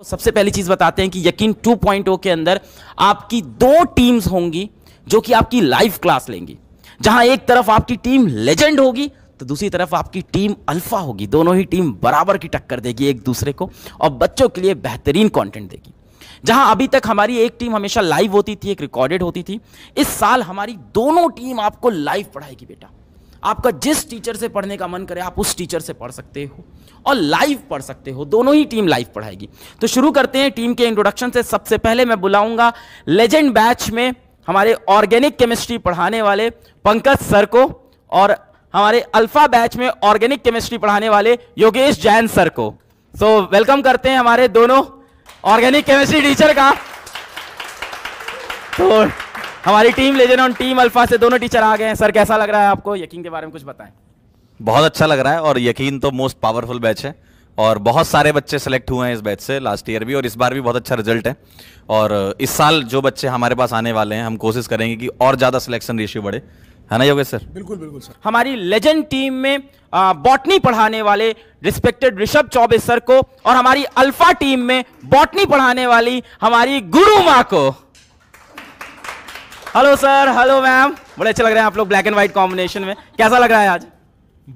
तो सबसे पहली चीज बताते हैं कि यकीन 2.0 के अंदर आपकी दो टीम्स होंगी जो कि आपकी लाइव क्लास लेंगी जहां एक तरफ आपकी टीम लेजेंड होगी तो दूसरी तरफ आपकी टीम अल्फा होगी दोनों ही टीम बराबर की टक्कर देगी एक दूसरे को और बच्चों के लिए बेहतरीन कंटेंट देगी जहां अभी तक हमारी एक टीम हमेशा लाइव होती थी एक रिकॉर्डेड होती थी इस साल हमारी दोनों टीम आपको लाइव पढ़ाएगी बेटा आपका जिस टीचर से पढ़ने का मन करे आप उस टीचर से पढ़ सकते हो और लाइव पढ़ सकते हो दोनों ही टीम लाइव पढ़ाएगी तो शुरू करते हैं टीम के इंट्रोडक्शन से सबसे पहले मैं बुलाऊंगा लेजेंड बैच में हमारे ऑर्गेनिक केमिस्ट्री पढ़ाने वाले पंकज सर को और हमारे अल्फा बैच में ऑर्गेनिक केमिस्ट्री पढ़ाने वाले योगेश जैन सर को सो so, वेलकम करते हैं हमारे दोनों ऑर्गेनिक केमिस्ट्री टीचर का तो हमारी टीम लेजेंड और टीम अल्फा से दोनों टीचर आ गए हैं सर कैसा लग रहा है आपको यकीन के बारे में कुछ बताएं बहुत अच्छा लग रहा है और यकीन तो मोस्ट पावरफुल बैच है और बहुत सारे बच्चे सेलेक्ट हुए हैं इस बैच से लास्ट ईयर भी और इस बार भी बहुत अच्छा रिजल्ट है और इस साल जो बच्चे हमारे पास आने वाले हैं हम कोशिश करेंगे कि और ज़्यादा सिलेक्शन रेशियो बढ़े है ना योगेश सर बिल्कुल बिल्कुल सर हमारी लेजेंड टीम में बॉटनी पढ़ाने वाले रिस्पेक्टेड ऋषभ चौबे सर को और हमारी अल्फा टीम में बॉटनी पढ़ाने वाली हमारी गुरु माँ को हेलो सर हेलो मैम बड़े अच्छे लग रहे हैं आप लोग ब्लैक एंड व्हाइट कॉम्बिनेशन में कैसा लग रहा है आज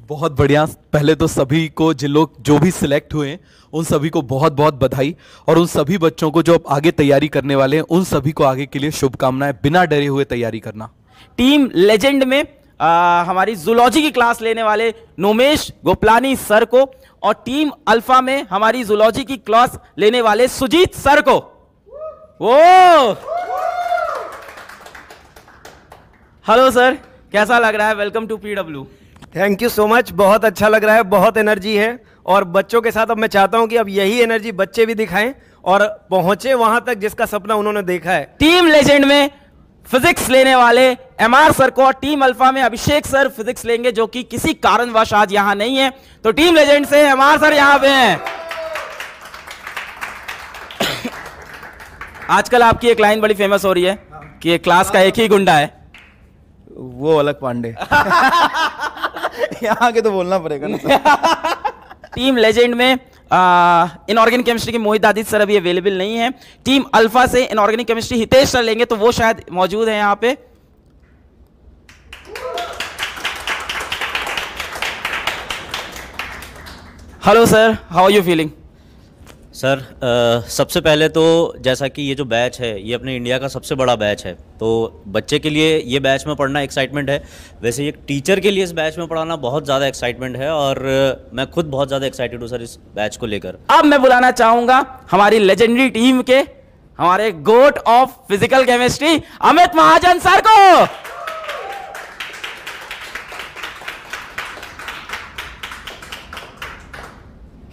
बहुत बढ़िया पहले तो सभी को जिन लोग जो भी सिलेक्ट हुए हैं उन सभी को बहुत बहुत बधाई और उन सभी बच्चों को जो आगे तैयारी करने वाले हैं उन सभी को आगे के लिए शुभकामनाएं बिना डरे हुए तैयारी करना टीम लेजेंड में आ, हमारी जूलॉजी की क्लास लेने वाले नोमेश गोपलानी सर को और टीम अल्फा में हमारी जूलॉजी की क्लास लेने वाले सुजीत सर को वो हेलो सर कैसा लग रहा है welcome to PW thank you so much बहुत अच्छा लग रहा है बहुत एनर्जी है और बच्चों के साथ अब मैं चाहता हूं कि अब यही एनर्जी बच्चे भी दिखाएं और पहुंचे वहां तक जिसका सपना उन्होंने देखा है टीम लेजेंड में फिजिक्स लेने वाले एम आर सर को और टीम अल्फा में अभिषेक सर फिजिक्स लेंगे जो कि किसी कारणवश आज यहाँ नहीं है तो टीम लेजेंड से एम आर सर यहाँ पे हैं आजकल आपकी एक लाइन बड़ी फेमस हो रही है कि क्लास का एक ही गुंडा है वो अलग पांडे यहाँ के तो बोलना पड़ेगा ना टीम लेजेंड में इनऑर्गेनिक केमिस्ट्री के मोहित आदित्य सर अभी अवेलेबल नहीं है टीम अल्फा से इनऑर्गेनिक केमिस्ट्री हितेश सर लेंगे तो वो शायद मौजूद है यहाँ पे hello sir how are you feeling sir सबसे पहले तो जैसा कि ये जो बैच है ये अपने इंडिया का सबसे बड़ा बैच है तो बच्चे के लिए ये बैच में पढ़ना एक्साइटमेंट है वैसे एक टीचर के लिए इस बैच में पढ़ाना बहुत ज़्यादा एक्साइटमेंट है और मैं खुद बहुत ज़्यादा एक्साइटेड हूँ सर इस बैच को लेकर अब मैं बुलाना चाहूँगा हमारी लेजेंडरी टीम के हमारे GOAT of physical chemistry Amit Mahajan sir को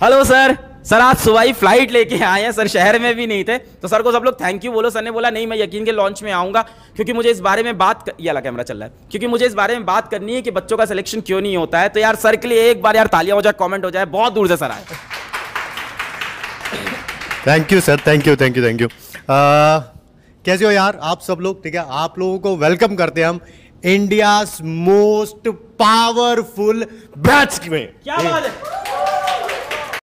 हेलो सर सर आज सुबह ही फ्लाइट लेके आए हैं सर शहर में भी नहीं थे तो सर को सब लोग थैंक यू बोलो सर ने बोला नहीं मैं यकीन के लॉन्च में आऊंगा क्योंकि मुझे इस बारे में बात कर... ये कैमरा चल रहा है क्योंकि मुझे इस बारे में बात करनी है कि बच्चों का सिलेक्शन क्यों नहीं होता है तो यार सर के लिए एक बार यार तालियां हो जाए कॉमेंट हो जाए बहुत दूर से सर आए thank you sir thank you thank you thank you कैसे हो यार आप सब लोग ठीक है आप लोगों को वेलकम करते हैं हम इंडिया मोस्ट पावरफुल बैच में क्या बात है